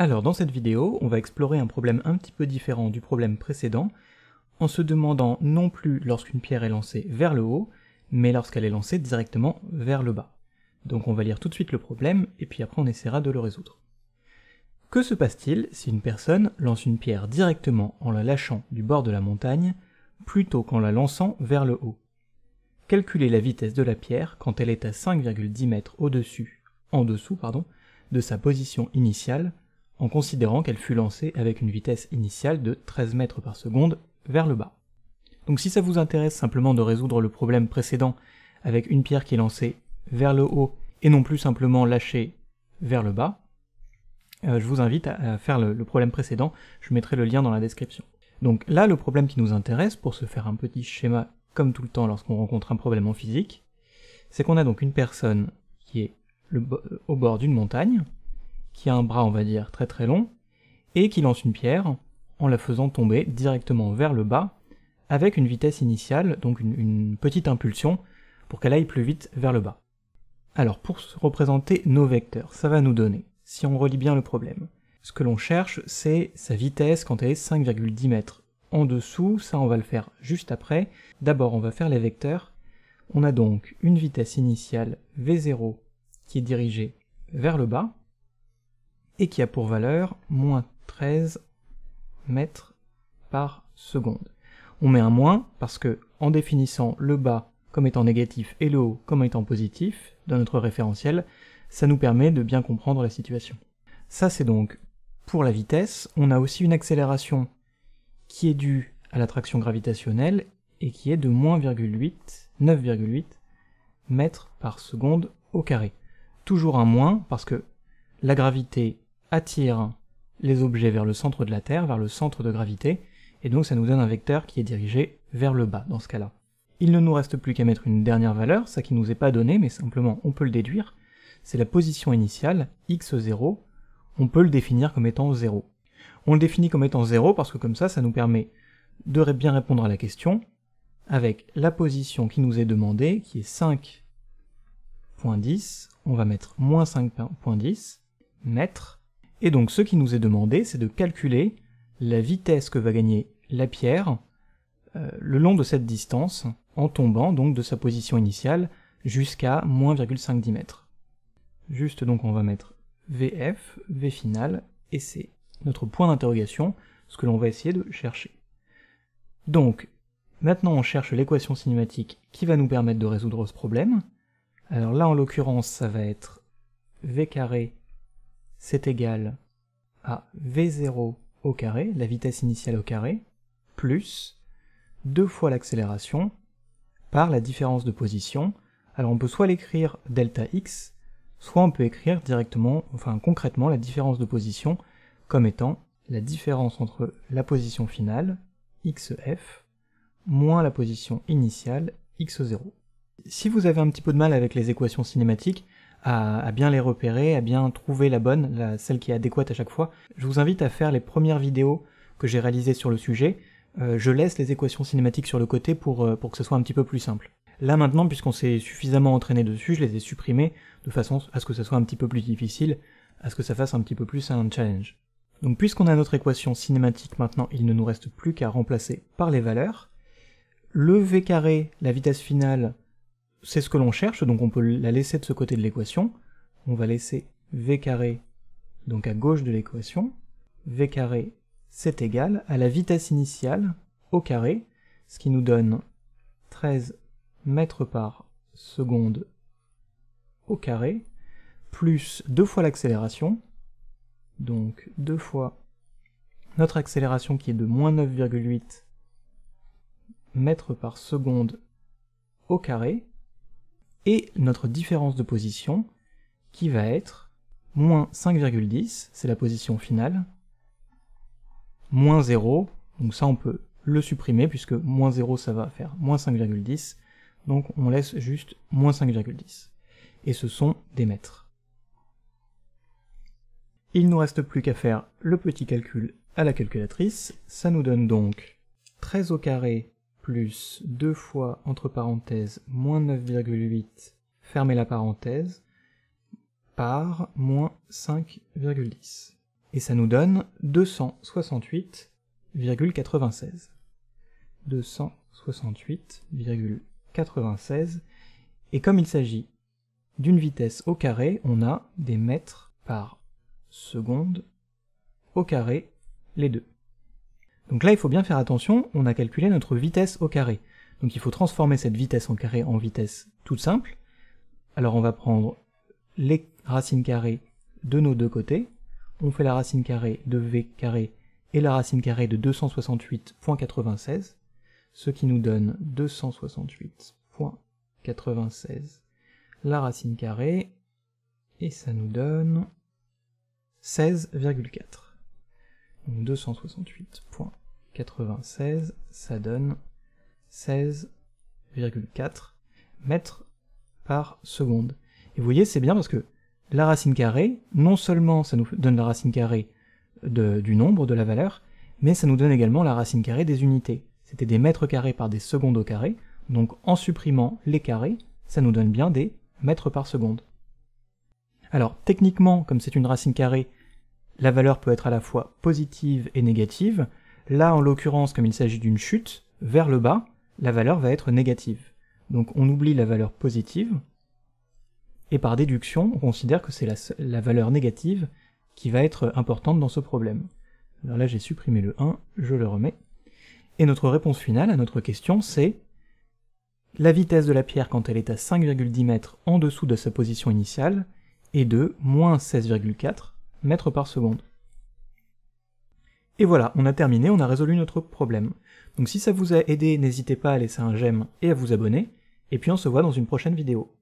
Alors dans cette vidéo, on va explorer un problème un petit peu différent du problème précédent, en se demandant non plus lorsqu'une pierre est lancée vers le haut, mais lorsqu'elle est lancée directement vers le bas. Donc on va lire tout de suite le problème, et puis après on essaiera de le résoudre. Que se passe-t-il si une personne lance une pierre directement en la lâchant du bord de la montagne, plutôt qu'en la lançant vers le haut Calculer la vitesse de la pierre quand elle est à 5,10 mètres au-dessus, en dessous, pardon, de sa position initiale, en considérant qu'elle fut lancée avec une vitesse initiale de 13 mètres par seconde vers le bas. Donc si ça vous intéresse simplement de résoudre le problème précédent avec une pierre qui est lancée vers le haut et non plus simplement lâchée vers le bas, euh, je vous invite à, faire le, problème précédent, je mettrai le lien dans la description. Donc là, le problème qui nous intéresse, pour se faire un petit schéma comme tout le temps lorsqu'on rencontre un problème en physique, c'est qu'on a donc une personne qui est au bord d'une montagne, qui a un bras, on va dire, très très long, et qui lance une pierre en la faisant tomber directement vers le bas, avec une vitesse initiale, donc une, petite impulsion, pour qu'elle aille plus vite vers le bas. Alors pour représenter nos vecteurs, ça va nous donner, si on relit bien le problème, ce que l'on cherche, c'est sa vitesse quand elle est 5,10 mètres. En dessous, ça on va le faire juste après, d'abord on va faire les vecteurs. On a donc une vitesse initiale V0 qui est dirigée vers le bas, et qui a pour valeur moins 13 mètres par seconde. On met un moins parce que en définissant le bas comme étant négatif et le haut comme étant positif dans notre référentiel, ça nous permet de bien comprendre la situation. Ça c'est donc pour la vitesse, on a aussi une accélération qui est due à l'attraction gravitationnelle et qui est de moins 9,8 mètres par seconde au carré. Toujours un moins parce que la gravité attire les objets vers le centre de la Terre, vers le centre de gravité, et donc ça nous donne un vecteur qui est dirigé vers le bas dans ce cas-là. Il ne nous reste plus qu'à mettre une dernière valeur, ça qui nous est pas donné, mais simplement on peut le déduire, c'est la position initiale, x0, on peut le définir comme étant 0. On le définit comme étant 0 parce que comme ça, ça nous permet de bien répondre à la question avec la position qui nous est demandée, qui est 5.10, on va mettre moins 5.10, mètres, et donc ce qui nous est demandé, c'est de calculer la vitesse que va gagner la pierre euh, le long de cette distance, en tombant donc de sa position initiale jusqu'à moins 0,5 mètres. Juste donc on va mettre VF, V final, et c'est notre point d'interrogation, ce que l'on va essayer de chercher. Donc, maintenant on cherche l'équation cinématique qui va nous permettre de résoudre ce problème. Alors là en l'occurrence ça va être V carré c'est égal à v0 au carré, la vitesse initiale au carré, plus deux fois l'accélération par la différence de position. Alors on peut soit l'écrire delta x, soit on peut écrire directement, enfin concrètement, la différence de position comme étant la différence entre la position finale, xf, moins la position initiale, x0. Si vous avez un petit peu de mal avec les équations cinématiques, à, bien les repérer, à bien trouver la bonne, celle qui est adéquate à chaque fois. Je vous invite à faire les premières vidéos que j'ai réalisées sur le sujet. Euh, je laisse les équations cinématiques sur le côté pour, euh, pour que ce soit un petit peu plus simple. Là maintenant, puisqu'on s'est suffisamment entraîné dessus, je les ai supprimées de façon à ce que ce soit un petit peu plus difficile, à ce que ça fasse un petit peu plus un challenge. Donc puisqu'on a notre équation cinématique maintenant, il ne nous reste plus qu'à remplacer par les valeurs. Le v carré, la vitesse finale, c'est ce que l'on cherche, donc on peut la laisser de ce côté de l'équation. On va laisser v carré, donc à gauche de l'équation. v carré, c'est égal à la vitesse initiale au carré, ce qui nous donne 13 mètres par seconde au carré, plus deux fois l'accélération, donc deux fois notre accélération qui est de moins 9,8 mètres par seconde au carré, et notre différence de position qui va être moins 5,10, c'est la position finale, moins 0, donc ça on peut le supprimer puisque moins 0 ça va faire moins 5,10, donc on laisse juste moins 5,10. Et ce sont des mètres. Il nous reste plus qu'à faire le petit calcul à la calculatrice, ça nous donne donc 13 au carré plus 2 fois, entre parenthèses, moins 9,8, fermez la parenthèse, par moins 5,10. Et ça nous donne 268,96. 268,96. Et comme il s'agit d'une vitesse au carré, on a des mètres par seconde au carré, les deux. Donc là, il faut bien faire attention, on a calculé notre vitesse au carré. Donc il faut transformer cette vitesse en carré en vitesse toute simple. Alors on va prendre les racines carrées de nos deux côtés. On fait la racine carrée de v carré et la racine carrée de 268.96, ce qui nous donne 268.96 la racine carrée, et ça nous donne 16,4. Donc 268.96, ça donne 16,4 mètres par seconde. Et vous voyez, c'est bien parce que la racine carrée, non seulement ça nous donne la racine carrée du nombre, de la valeur, mais ça nous donne également la racine carrée des unités. C'était des mètres carrés par des secondes au carré, donc en supprimant les carrés, ça nous donne bien des mètres par seconde. Alors techniquement, comme c'est une racine carrée, la valeur peut être à la fois positive et négative. Là, en l'occurrence, comme il s'agit d'une chute vers le bas, la valeur va être négative. Donc on oublie la valeur positive, et par déduction, on considère que c'est la, valeur négative qui va être importante dans ce problème. Alors là, j'ai supprimé le 1, je le remets. Et notre réponse finale à notre question, c'est la vitesse de la pierre quand elle est à 5,10 mètres en dessous de sa position initiale est de moins 16,4 mètres par seconde. Et voilà, on a terminé, on a résolu notre problème. Donc si ça vous a aidé, n'hésitez pas à laisser un j'aime et à vous abonner, et puis on se voit dans une prochaine vidéo.